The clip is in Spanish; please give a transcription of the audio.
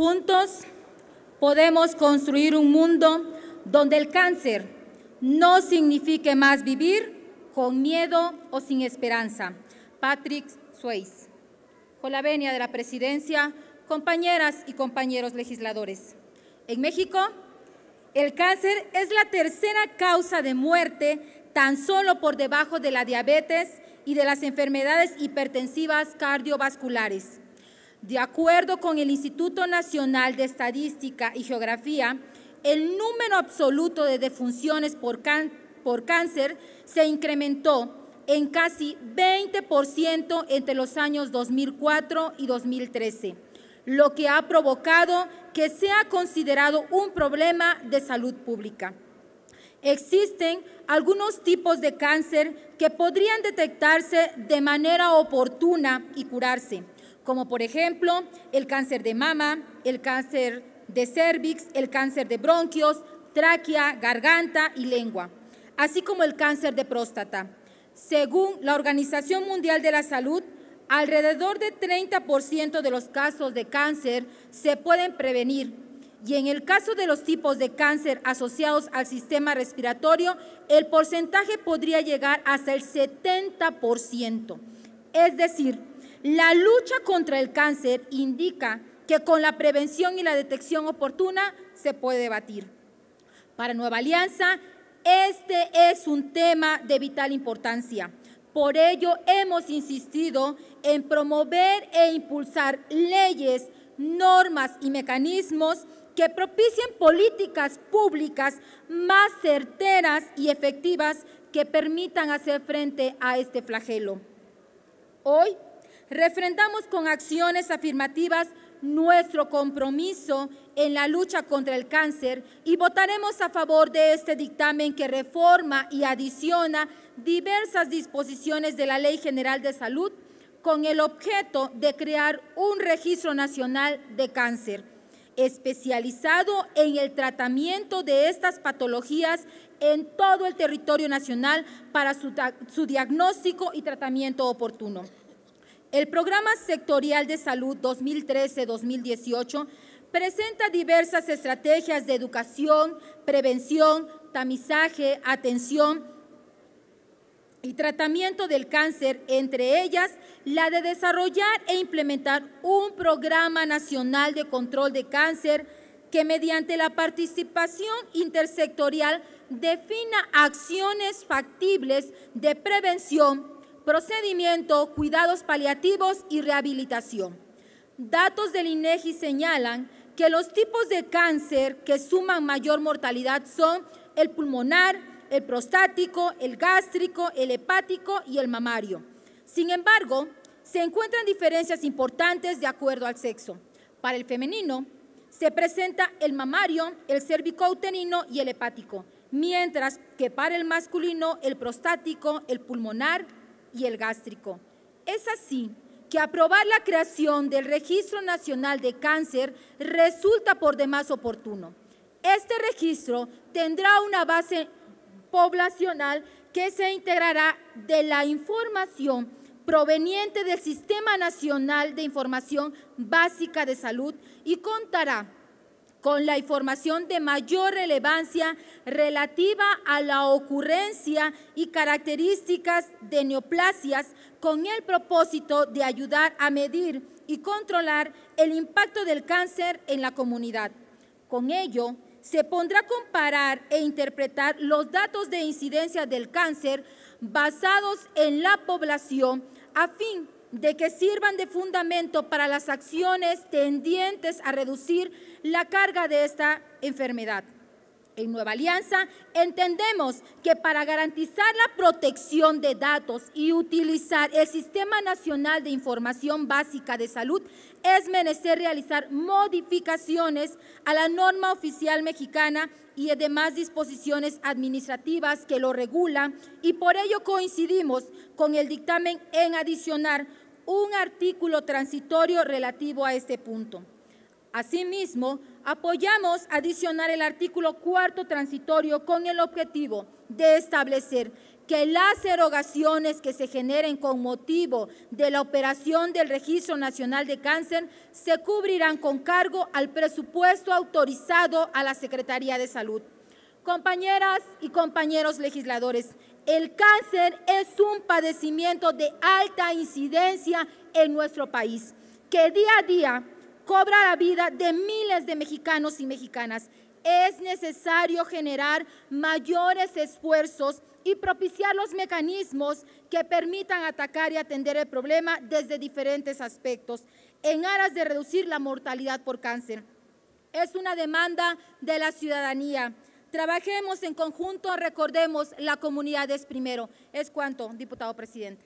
Juntos podemos construir un mundo donde el cáncer no signifique más vivir con miedo o sin esperanza. Patrick Swayze, Con la venia de la presidencia, compañeras y compañeros legisladores. En México, el cáncer es la tercera causa de muerte, tan solo por debajo de la diabetes y de las enfermedades hipertensivas cardiovasculares. De acuerdo con el Instituto Nacional de Estadística y Geografía, el número absoluto de defunciones por, cáncer se incrementó en casi 20% entre los años 2004 y 2013, lo que ha provocado que sea considerado un problema de salud pública. Existen algunos tipos de cáncer que podrían detectarse de manera oportuna y curarse como por ejemplo el cáncer de mama, el cáncer de cervix, el cáncer de bronquios, tráquea, garganta y lengua, así como el cáncer de próstata. Según la Organización Mundial de la Salud, alrededor de 30% de los casos de cáncer se pueden prevenir y en el caso de los tipos de cáncer asociados al sistema respiratorio, el porcentaje podría llegar hasta el 70%. Es decir, la lucha contra el cáncer indica que con la prevención y la detección oportuna se puede batir. Para Nueva Alianza, este es un tema de vital importancia. Por ello hemos insistido en promover e impulsar leyes, normas y mecanismos que propicien políticas públicas más certeras y efectivas que permitan hacer frente a este flagelo. Hoy refrendamos con acciones afirmativas nuestro compromiso en la lucha contra el cáncer y votaremos a favor de este dictamen que reforma y adiciona diversas disposiciones de la Ley General de Salud con el objeto de crear un registro nacional de cáncer especializado en el tratamiento de estas patologías en todo el territorio nacional para su, diagnóstico y tratamiento oportuno. El Programa Sectorial de Salud 2013-2018 presenta diversas estrategias de educación, prevención, tamizaje, atención y tratamiento del cáncer, entre ellas la de desarrollar e implementar un programa nacional de control de cáncer que mediante la participación intersectorial defina acciones factibles de prevención, procedimiento, cuidados paliativos y rehabilitación. Datos del INEGI señalan que los tipos de cáncer que suman mayor mortalidad son el pulmonar, el prostático, el gástrico, el hepático y el mamario. Sin embargo, se encuentran diferencias importantes de acuerdo al sexo. Para el femenino, se presenta el mamario, el cervicouterino y el hepático, mientras que para el masculino, el prostático, el pulmonar, y el gástrico. Es así que aprobar la creación del Registro Nacional de Cáncer resulta por demás oportuno. Este registro tendrá una base poblacional que se integrará de la información proveniente del Sistema Nacional de Información Básica de Salud y contará con la información de mayor relevancia relativa a la ocurrencia y características de neoplasias con el propósito de ayudar a medir y controlar el impacto del cáncer en la comunidad. Con ello, se pondrá a comparar e interpretar los datos de incidencia del cáncer basados en la población a fin de que sirvan de fundamento para las acciones tendientes a reducir la carga de esta enfermedad. En Nueva Alianza entendemos que para garantizar la protección de datos y utilizar el Sistema Nacional de Información Básica de Salud es menester realizar modificaciones a la norma oficial mexicana y demás disposiciones administrativas que lo regulan y por ello coincidimos con el dictamen en adicionar un artículo transitorio relativo a este punto. Asimismo, apoyamos adicionar el artículo cuarto transitorio con el objetivo de establecer que las erogaciones que se generen con motivo de la operación del Registro Nacional de Cáncer se cubrirán con cargo al presupuesto autorizado a la Secretaría de Salud. Compañeras y compañeros legisladores, el cáncer es un padecimiento de alta incidencia en nuestro país, que día a día cobra la vida de miles de mexicanos y mexicanas. Es necesario generar mayores esfuerzos y propiciar los mecanismos que permitan atacar y atender el problema desde diferentes aspectos, en aras de reducir la mortalidad por cáncer. Es una demanda de la ciudadanía. Trabajemos en conjunto, recordemos, la comunidad es primero. Es cuanto, diputado presidente.